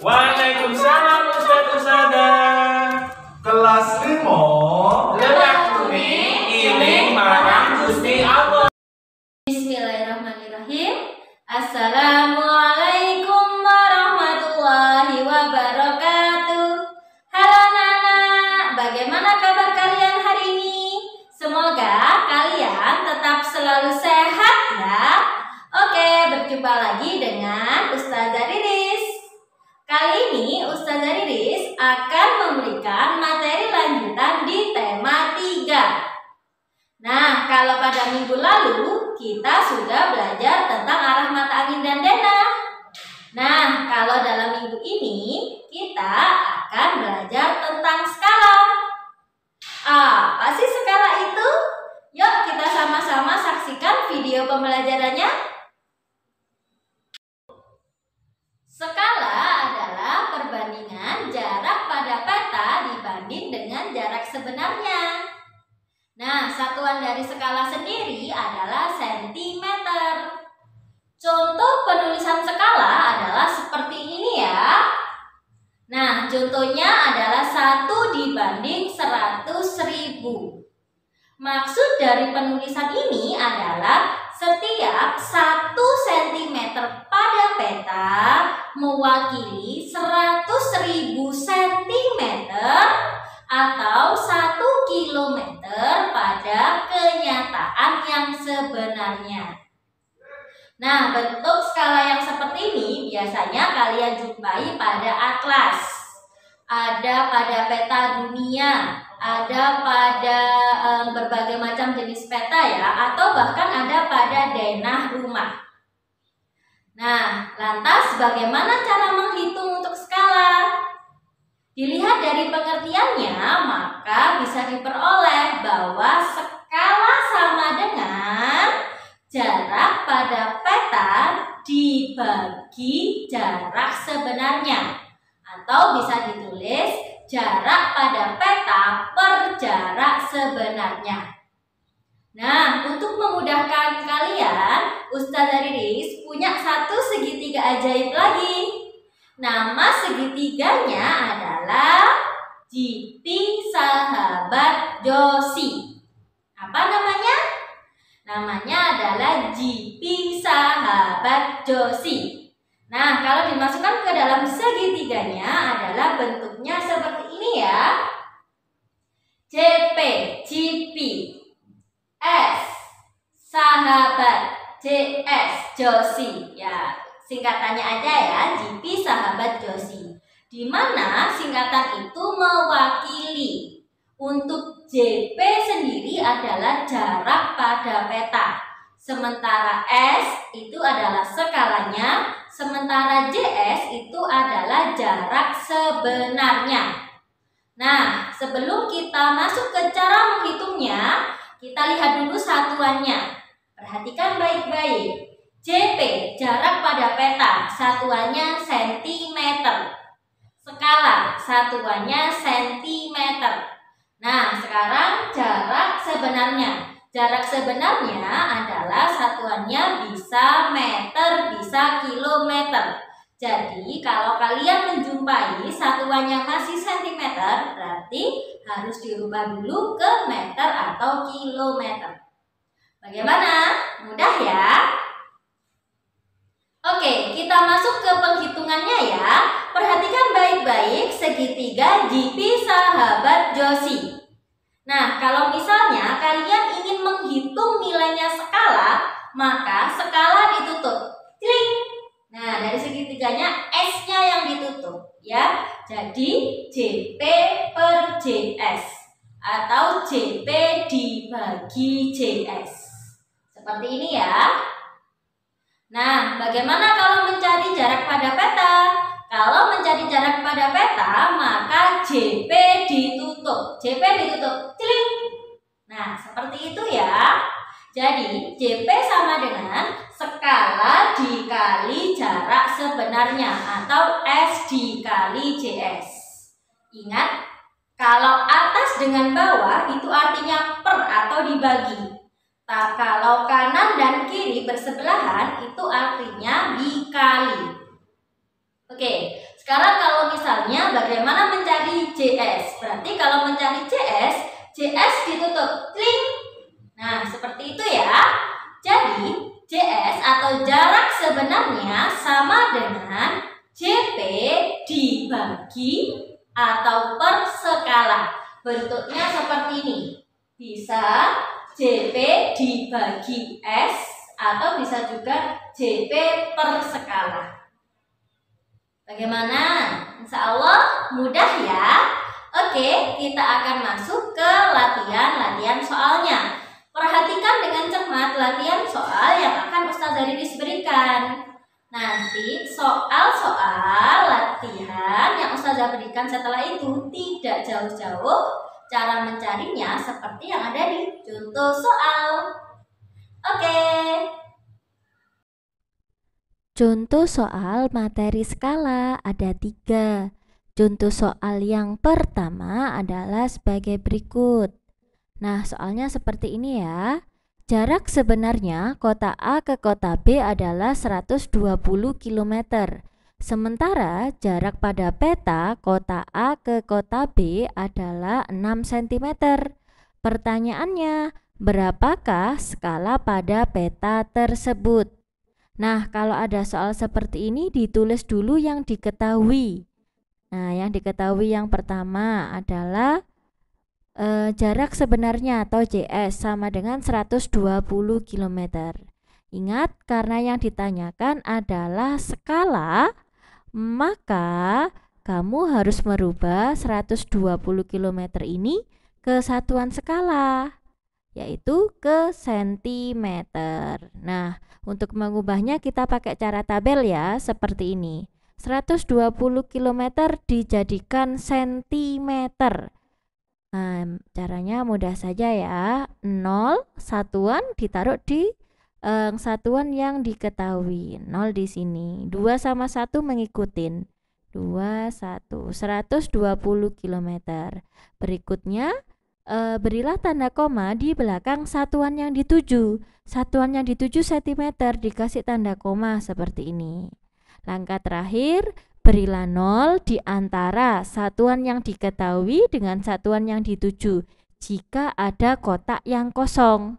Waalaikumsalam Ustaz Ustada. Kelas lima, Lelak Bumi Ini marang Gusti Allah. akan memberikan materi lanjutan di tema 3. Nah, kalau pada minggu lalu kita sudah belajar tentang arah mata angin dan denah. Nah, kalau dalam minggu ini kita akan belajar tentang skala. Apa sih skala itu? Yuk kita sama-sama saksikan video pembelajarannya. Nah, satuan dari skala sendiri adalah sentimeter. Contoh penulisan skala adalah seperti ini ya. Nah, contohnya adalah 1 dibanding seratus ribu. Maksud dari penulisan ini adalah setiap 1 cm pada peta mewakili seratus ribu cm atau 1 km pada kenyataan yang sebenarnya. Nah, bentuk skala yang seperti ini biasanya kalian jumpai pada atlas. Ada pada peta dunia, ada pada um, berbagai macam jenis peta ya, atau bahkan ada pada denah rumah. Nah, lantas bagaimana cara menghitung Dilihat dari pengertiannya, maka bisa diperoleh bahwa skala sama dengan jarak pada peta dibagi jarak sebenarnya. Atau bisa ditulis jarak pada peta per jarak sebenarnya. Nah, untuk memudahkan kalian, Ustadz Riris punya satu segitiga ajaib lagi. Nama segitiganya adalah Jiping Sahabat Josi. Apa namanya? Namanya adalah GP Sahabat Josi. Nah, kalau dimasukkan ke dalam segitiganya adalah bentuknya seperti ini ya. JP, JP, S, sahabat, JS, Josi. Ya, Singkatannya aja ya, GP Sahabat Josi. Di mana singkatan itu mewakili. Untuk JP sendiri adalah jarak pada peta. Sementara S itu adalah skalanya, sementara JS itu adalah jarak sebenarnya. Nah, sebelum kita masuk ke cara menghitungnya, kita lihat dulu satuannya. Perhatikan baik-baik pada peta, satuannya sentimeter. Skala, satuannya sentimeter. Nah, sekarang jarak sebenarnya. Jarak sebenarnya adalah satuannya bisa meter, bisa kilometer. Jadi, kalau kalian menjumpai satuannya masih sentimeter, berarti harus dirubah dulu ke meter atau kilometer. Bagaimana? Mudah ya? gaji P sahabat Josi. Nah, kalau misalnya kalian ingin menghitung nilainya skala, maka skala ditutup. Klik. Nah, dari segitiganya S-nya yang ditutup ya. Jadi JP per JS atau JP dibagi JS. Seperti ini ya. Nah, bagaimana kalau mencari jarak pada peta? Kalau mencari jarak pada peta, maka JP ditutup. JP ditutup, Cling. Nah, seperti itu ya. Jadi, JP sama dengan skala dikali jarak sebenarnya atau S dikali JS. Ingat, kalau atas dengan bawah itu artinya per atau dibagi. Tak kalau kanan Nanti kalau mencari CS, CS ditutup, kling. Nah, seperti itu ya. Jadi, CS atau jarak sebenarnya sama dengan JP dibagi atau per Bentuknya seperti ini. Bisa JP dibagi S atau bisa juga JP per skala. Bagaimana? Insya Allah mudah ya. Oke, kita akan masuk ke latihan-latihan soalnya. Perhatikan dengan cermat latihan soal yang akan Ustaz Zaridis berikan. Nanti soal-soal latihan yang ustaz berikan setelah itu tidak jauh-jauh cara mencarinya seperti yang ada di contoh soal. Oke. Contoh soal materi skala ada tiga. Contoh soal yang pertama adalah sebagai berikut. Nah, soalnya seperti ini ya. Jarak sebenarnya kota A ke kota B adalah 120 km. Sementara jarak pada peta kota A ke kota B adalah 6 cm. Pertanyaannya, berapakah skala pada peta tersebut? Nah, kalau ada soal seperti ini ditulis dulu yang diketahui. Nah, yang diketahui yang pertama adalah e, jarak sebenarnya atau JS sama dengan 120 km. Ingat, karena yang ditanyakan adalah skala, maka kamu harus merubah 120 km ini ke satuan skala yaitu ke sentimeter. Nah, untuk mengubahnya kita pakai cara tabel ya, seperti ini. 120 km dijadikan sentimeter. Nah, caranya mudah saja ya. 0 satuan ditaruh di eh, satuan yang diketahui. 0 di sini. 2 sama 1 mengikutin. 2 1 120 km. Berikutnya eh, berilah tanda koma di belakang satuan yang dituju. Satuan yang dituju sentimeter dikasih tanda koma seperti ini. Langkah terakhir, berilah nol di antara satuan yang diketahui dengan satuan yang dituju jika ada kotak yang kosong.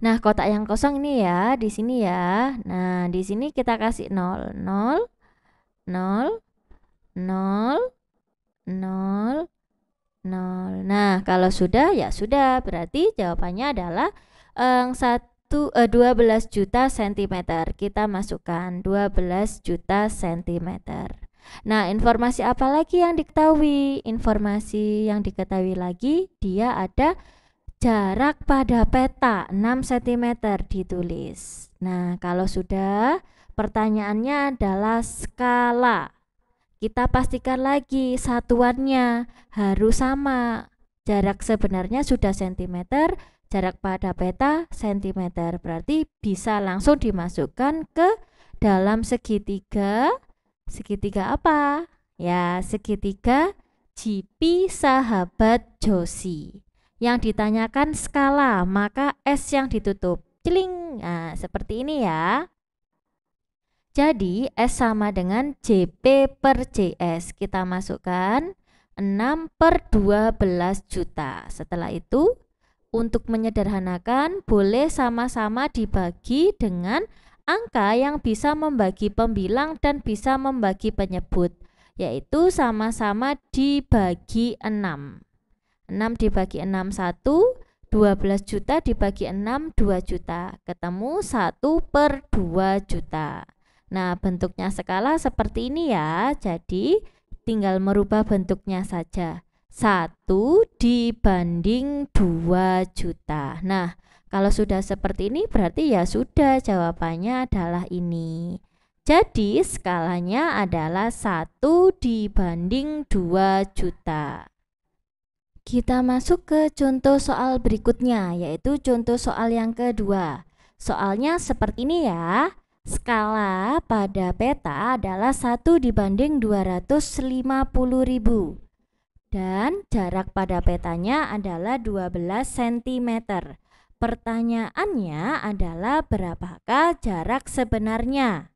Nah, kotak yang kosong ini ya, di sini ya. Nah, di sini kita kasih 0, 0, 0, 0, 0, 0. Nah, kalau sudah ya sudah, berarti jawabannya adalah um, 12 eh, juta sentimeter. Kita masukkan 12 juta sentimeter. Nah, informasi apa lagi yang diketahui? Informasi yang diketahui lagi, dia ada jarak pada peta 6 cm ditulis. Nah, kalau sudah, pertanyaannya adalah skala. Kita pastikan lagi satuannya harus sama. Jarak sebenarnya sudah sentimeter, jarak pada peta cm berarti bisa langsung dimasukkan ke dalam segitiga segitiga apa ya segitiga GP sahabat Josi yang ditanyakan skala maka S yang ditutup celing nah seperti ini ya jadi S sama dengan JP per JS kita masukkan 6 per 12 juta setelah itu untuk menyederhanakan, boleh sama-sama dibagi dengan angka yang bisa membagi pembilang dan bisa membagi penyebut, yaitu sama-sama dibagi 6. 6 dibagi 6 1, 12 juta dibagi 6 2 juta, ketemu 1 per 2 juta. Nah, bentuknya skala seperti ini ya, jadi tinggal merubah bentuknya saja. 1 dibanding 2 juta. Nah, kalau sudah seperti ini berarti ya sudah jawabannya adalah ini. Jadi skalanya adalah 1 dibanding 2 juta. Kita masuk ke contoh soal berikutnya, yaitu contoh soal yang kedua. Soalnya seperti ini ya. Skala pada peta adalah 1 dibanding 250 ribu dan jarak pada petanya adalah 12 cm. Pertanyaannya adalah berapakah jarak sebenarnya?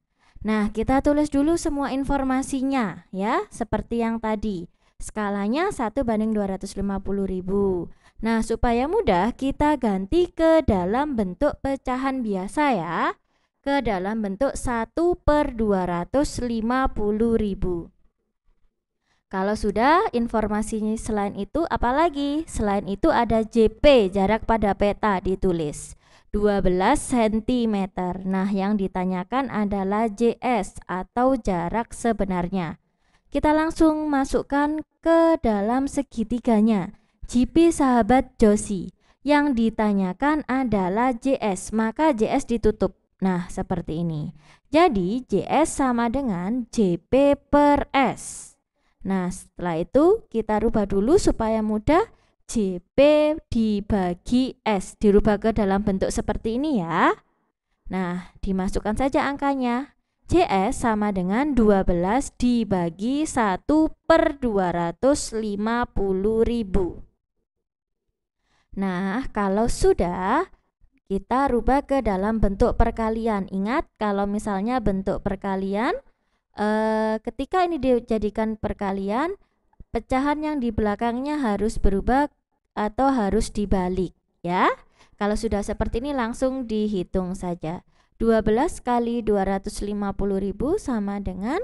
Nah, kita tulis dulu semua informasinya ya, seperti yang tadi. Skalanya 1 banding 250.000. Nah, supaya mudah kita ganti ke dalam bentuk pecahan biasa ya. Ke dalam bentuk 1 per 250 ribu. Kalau sudah, informasinya selain itu apalagi? Selain itu ada JP, jarak pada peta ditulis. 12 cm. Nah, yang ditanyakan adalah JS atau jarak sebenarnya. Kita langsung masukkan ke dalam segitiganya. JP sahabat Josi. Yang ditanyakan adalah JS, maka JS ditutup. Nah, seperti ini. Jadi, JS sama dengan JP per S. Nah, setelah itu kita rubah dulu supaya mudah. JP dibagi S dirubah ke dalam bentuk seperti ini ya. Nah, dimasukkan saja angkanya. JS sama dengan 12 dibagi 1 per 250 ribu. Nah, kalau sudah, kita rubah ke dalam bentuk perkalian. Ingat, kalau misalnya bentuk perkalian, E, ketika ini dijadikan perkalian, pecahan yang di belakangnya harus berubah atau harus dibalik ya. Kalau sudah seperti ini langsung dihitung saja. 12 kali 250.000 sama dengan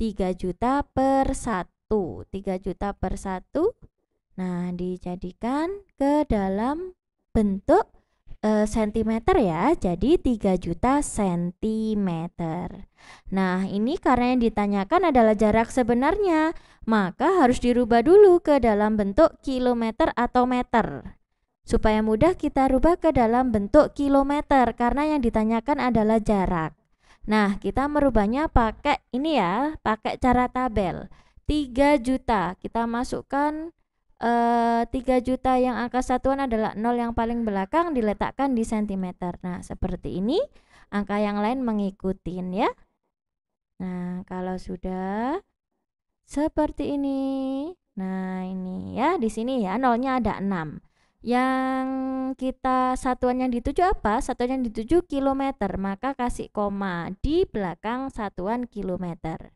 3 juta per 1 3 juta per 1 Nah dijadikan ke dalam bentuk cm eh, sentimeter ya, jadi 3 juta sentimeter. Nah, ini karena yang ditanyakan adalah jarak sebenarnya, maka harus dirubah dulu ke dalam bentuk kilometer atau meter. Supaya mudah kita rubah ke dalam bentuk kilometer karena yang ditanyakan adalah jarak. Nah, kita merubahnya pakai ini ya, pakai cara tabel. 3 juta kita masukkan Uh, eh, 3 juta yang angka satuan adalah 0 yang paling belakang diletakkan di sentimeter. Nah, seperti ini angka yang lain mengikutin ya. Nah, kalau sudah seperti ini. Nah, ini ya di sini ya nolnya ada 6. Yang kita satuan yang dituju apa? Satuan yang dituju kilometer, maka kasih koma di belakang satuan kilometer.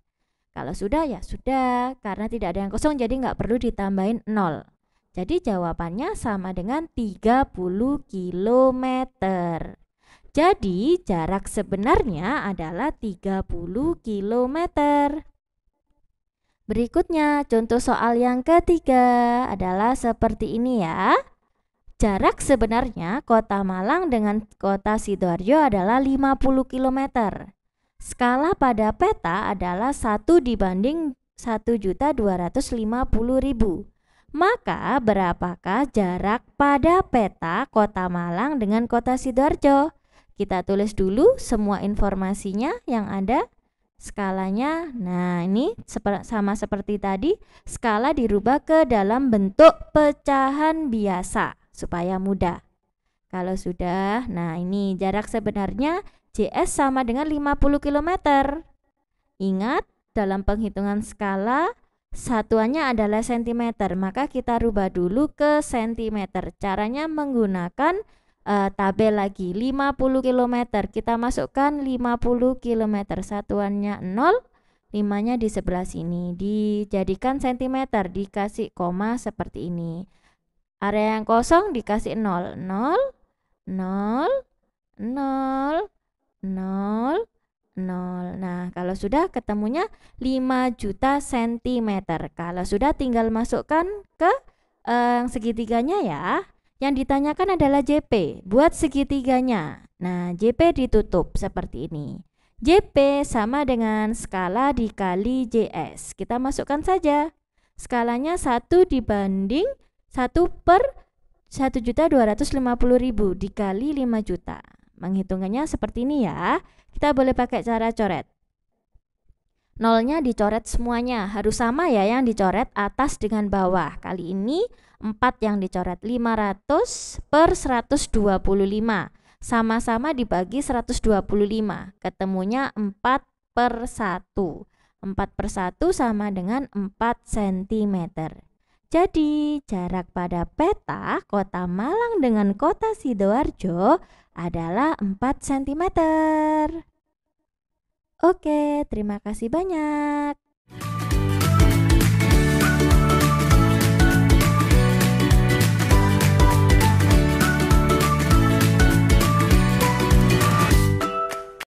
Kalau sudah ya sudah, karena tidak ada yang kosong jadi nggak perlu ditambahin 0. Jadi jawabannya sama dengan 30 km. Jadi jarak sebenarnya adalah 30 km. Berikutnya contoh soal yang ketiga adalah seperti ini ya. Jarak sebenarnya kota Malang dengan kota Sidoarjo adalah 50 km. Skala pada peta adalah 1 dibanding 1.250.000. Maka berapakah jarak pada peta kota Malang dengan kota Sidoarjo? Kita tulis dulu semua informasinya yang ada skalanya. Nah, ini sama seperti tadi, skala dirubah ke dalam bentuk pecahan biasa supaya mudah. Kalau sudah, nah ini jarak sebenarnya JS sama dengan 50 km. Ingat, dalam penghitungan skala, satuannya adalah cm, maka kita rubah dulu ke cm. Caranya menggunakan uh, tabel lagi, 50 km. Kita masukkan 50 km, satuannya 0, 5-nya di sebelah sini. Dijadikan cm, dikasih koma seperti ini. Area yang kosong dikasih 0, 0, 0, 0, 0 0. Nah, kalau sudah ketemunya 5 juta sentimeter. Kalau sudah tinggal masukkan ke eh, segitiganya ya. Yang ditanyakan adalah JP, buat segitiganya. Nah, JP ditutup seperti ini. JP sama dengan skala dikali JS. Kita masukkan saja. Skalanya 1 dibanding 1 per 1.250.000 dikali 5 juta. Menghitungannya seperti ini ya. Kita boleh pakai cara coret. Nolnya dicoret semuanya, harus sama ya yang dicoret atas dengan bawah. Kali ini 4 yang dicoret 500 per 125. Sama-sama dibagi 125, ketemunya 4 per 1. 4 per 1 sama dengan 4 cm. Jadi, jarak pada peta kota Malang dengan kota Sidoarjo adalah 4 cm. Oke, terima kasih banyak.